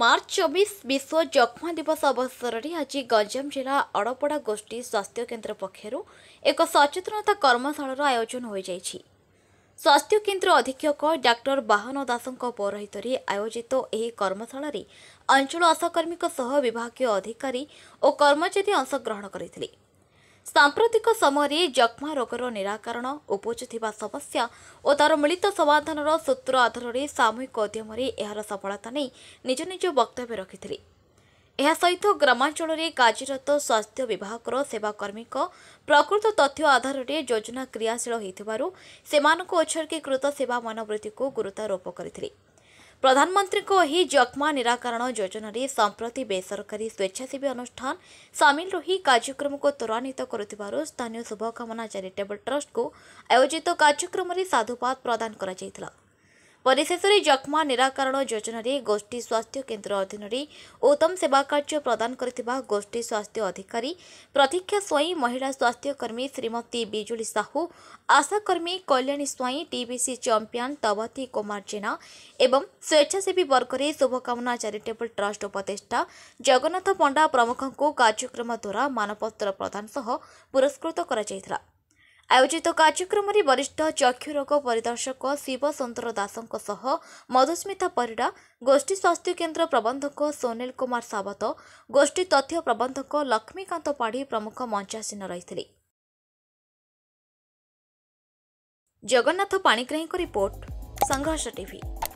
March ଚବିଶ ବିଶ୍ୱ ଯକ୍ଷ୍ମା ଦିବସ ଅବସରରେ ଆଜି ଗଞ୍ଜାମ ଜିଲ୍ଲା ଅଡ଼ପଡ଼ା ଗୋଷ୍ଠୀ ସ୍ୱାସ୍ଥ୍ୟ କେନ୍ଦ୍ର ପକ୍ଷରୁ ଏକ ସଚେତନତା କର୍ମଶାଳାର ଆୟୋଜନ ହୋଇଯାଇଛି ସ୍ୱାସ୍ଥ୍ୟ କେନ୍ଦ୍ର ଅଧୀକ୍ଷକ ଡାକ୍ତର ବାହନ ଦାସଙ୍କ ପୌରହିତରେ ଆୟୋଜିତ ଏହି କର୍ମଶାଳାରେ ଅଞ୍ଚଳ ଆଶାକର୍ମୀଙ୍କ ସହ ବିଭାଗୀୟ ଅଧିକାରୀ ଓ କର୍ମଚାରୀ ଅଂଶଗ୍ରହଣ କରିଥିଲେ ସାମ୍ପ୍ରତିକ ସମୟରେ ଯକ୍ଷ୍ମା ରୋଗର ନିରାକରଣ ଉପୁଜୁଥିବା ସମସ୍ୟା ଓ ତା'ର ମିଳିତ ସମାଧାନର ସୂତ୍ର ଆଧାରରେ ସାମୂହିକ ଉଦ୍ୟମରେ ଏହାର ସଫଳତା ନେଇ ନିଜ ନିଜ ବକ୍ତବ୍ୟ ରଖିଥିଲେ ଏହା ସହିତ ଗ୍ରାମାଞ୍ଚଳରେ କାର୍ଯ୍ୟରତ ସ୍ୱାସ୍ଥ୍ୟ ବିଭାଗର ସେବାକର୍ମୀଙ୍କ ପ୍ରକୃତ ତଥ୍ୟ ଆଧାରରେ ଯୋଜନା କ୍ରିୟାଶୀଳ ହୋଇଥିବାରୁ ସେମାନଙ୍କ ଉତ୍ସର୍ଗୀକୃତ ସେବା ମନୋବୃତ୍ତିକୁ ଗୁରୁତ୍ୱାରୋପ କରିଥିଲେ ପ୍ରଧାନମନ୍ତ୍ରୀଙ୍କ ଏହି ଯକ୍ମା ନିରାକରଣ ଯୋଜନାରେ ସମ୍ପ୍ରତି ବେସରକାରୀ ସ୍ୱେଚ୍ଛାସେବୀ ଅନୁଷ୍ଠାନ ସାମିଲ ରହି କାର୍ଯ୍ୟକ୍ରମକୁ ତ୍ୱରାନ୍ୱିତ କରୁଥିବାରୁ ସ୍ଥାନୀୟ ଶୁଭକାମନା ଚାରିଟେବଲ୍ ଟ୍ରଷ୍ଟକୁ ଆୟୋଜିତ କାର୍ଯ୍ୟକ୍ରମରେ ସାଧୁବାଦ ପ୍ରଦାନ କରାଯାଇଥିଲା ପରିଶେଷରେ ଯକ୍ଷ୍ମା ନିରାକରଣ ଯୋଜନାରେ ଗୋଷ୍ଠୀ ସ୍ୱାସ୍ଥ୍ୟ କେନ୍ଦ୍ର ଅଧୀନରେ ଉତ୍ତମ ସେବା କାର୍ଯ୍ୟ ପ୍ରଦାନ କରିଥିବା ଗୋଷ୍ଠୀ ସ୍ୱାସ୍ଥ୍ୟ ଅଧିକାରୀ ପ୍ରତୀକ୍ଷା ସ୍ୱାଇଁ ମହିଳା ସ୍ୱାସ୍ଥ୍ୟକର୍ମୀ ଶ୍ରୀମତୀ ବିଜୁଳି ସାହୁ ଆଶାକର୍ମୀ କଲ୍ୟାଣୀ ସ୍ୱାଇଁ ଟିବିସି ଚମ୍ପିଆନ୍ ତବତୀ କୁମାର ଜେନା ଏବଂ ସ୍ୱେଚ୍ଛାସେବୀ ବର୍ଗରେ ଶୁଭକାମନା ଚାରିଟେବଲ୍ ଟ୍ରଷ୍ଟ ଉପଦେଷ୍ଟା ଜଗନ୍ନାଥ ପଣ୍ଡା ପ୍ରମୁଖଙ୍କୁ କାର୍ଯ୍ୟକ୍ରମ ଦ୍ୱାରା ମାନପତ୍ର ପ୍ରଦାନ ସହ ପୁରସ୍କୃତ କରାଯାଇଥିଲା ଆୟୋଜିତ କାର୍ଯ୍ୟକ୍ରମରେ ବରିଷ୍ଠ ଚକ୍ଷୁରୋଗ ପରିଦର୍ଶକ ଶିବସନ୍ଦର ଦାସଙ୍କ ସହ ମଧୁସ୍ମିତା ପରିଡ଼ା ଗୋଷ୍ଠୀ ସ୍ୱାସ୍ଥ୍ୟ କେନ୍ଦ୍ର ପ୍ରବନ୍ଧକ ସୋନିଲ କୁମାର ସାବତ ଗୋଷ୍ଠୀ ତଥ୍ୟ ପ୍ରବନ୍ଧକ ଲକ୍ଷ୍ମୀକାନ୍ତ ପାଢ଼ୀ ପ୍ରମୁଖ ମଞ୍ଚାସୀନ ରହିଥିଲେ ଜଗନ୍ନାଥ ପାଣିଗ୍ରାହୀଙ୍କ ରିପୋର୍ଟ ସଂଘର୍ଷ ଟିଭି